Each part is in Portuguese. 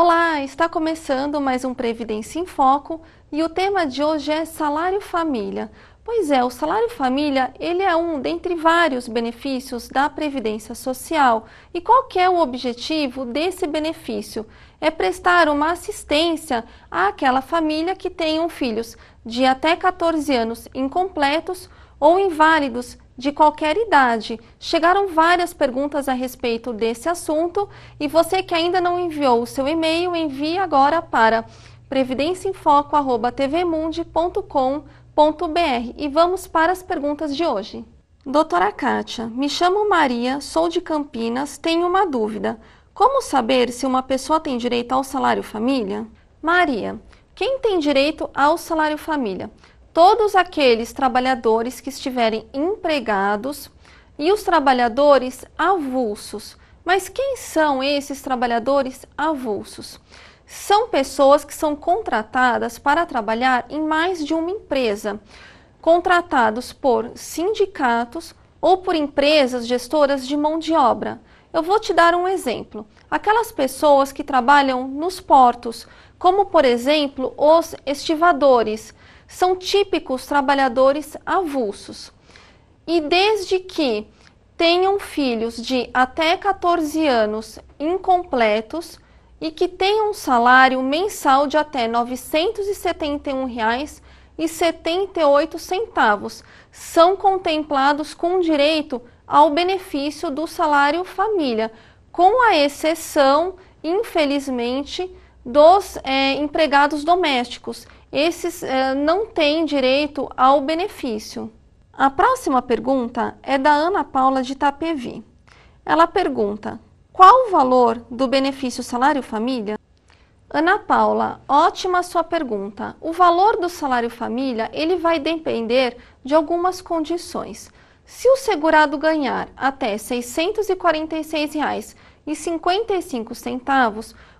Olá, está começando mais um Previdência em Foco e o tema de hoje é salário família. Pois é, o salário família, ele é um dentre vários benefícios da previdência social. E qual que é o objetivo desse benefício? É prestar uma assistência àquela família que tenham filhos de até 14 anos incompletos ou inválidos de qualquer idade. Chegaram várias perguntas a respeito desse assunto e você que ainda não enviou o seu e-mail, envie agora para previdenciaemfoco.tvmundi.com.br e vamos para as perguntas de hoje. Doutora Kátia, me chamo Maria, sou de Campinas, tenho uma dúvida. Como saber se uma pessoa tem direito ao salário família? Maria, quem tem direito ao salário família? todos aqueles trabalhadores que estiverem empregados e os trabalhadores avulsos. Mas quem são esses trabalhadores avulsos? São pessoas que são contratadas para trabalhar em mais de uma empresa, contratados por sindicatos ou por empresas gestoras de mão de obra. Eu vou te dar um exemplo. Aquelas pessoas que trabalham nos portos, como por exemplo os estivadores, são típicos trabalhadores avulsos. E desde que tenham filhos de até 14 anos incompletos e que tenham um salário mensal de até R$ 971,78, são contemplados com direito ao benefício do salário família, com a exceção, infelizmente, dos é, empregados domésticos. Esses é, não têm direito ao benefício. A próxima pergunta é da Ana Paula de Itapevi. Ela pergunta: qual o valor do benefício salário família? Ana Paula, ótima sua pergunta. O valor do salário família, ele vai depender de algumas condições. Se o segurado ganhar até R$ 646,55,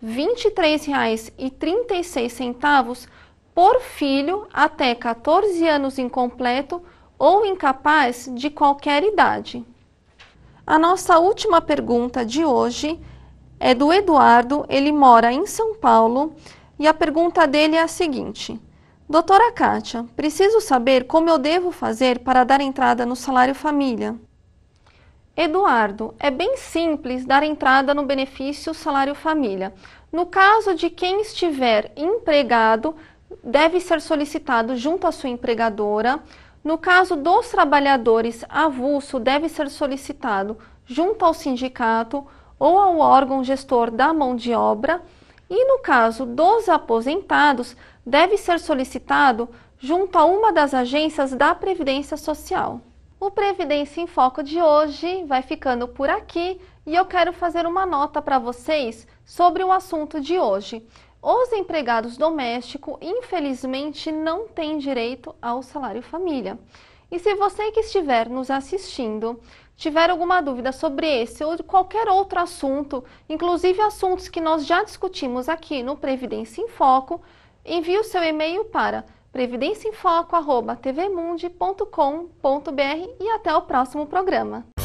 R$ 23,36 por filho até 14 anos incompleto ou incapaz de qualquer idade. A nossa última pergunta de hoje é do Eduardo, ele mora em São Paulo e a pergunta dele é a seguinte: Doutora Kátia, preciso saber como eu devo fazer para dar entrada no salário família. Eduardo, é bem simples dar entrada no benefício salário família. No caso de quem estiver empregado, deve ser solicitado junto à sua empregadora. No caso dos trabalhadores avulso, deve ser solicitado junto ao sindicato ou ao órgão gestor da mão de obra. E no caso dos aposentados, deve ser solicitado junto a uma das agências da Previdência Social. O Previdência em Foco de hoje vai ficando por aqui e eu quero fazer uma nota para vocês sobre o assunto de hoje. Os empregados domésticos, infelizmente, não têm direito ao salário família. E se você que estiver nos assistindo tiver alguma dúvida sobre esse ou qualquer outro assunto, inclusive assuntos que nós já discutimos aqui no Previdência em Foco, envie o seu e-mail para previdenciaemfoco.tvmundi.com.br e até o próximo programa.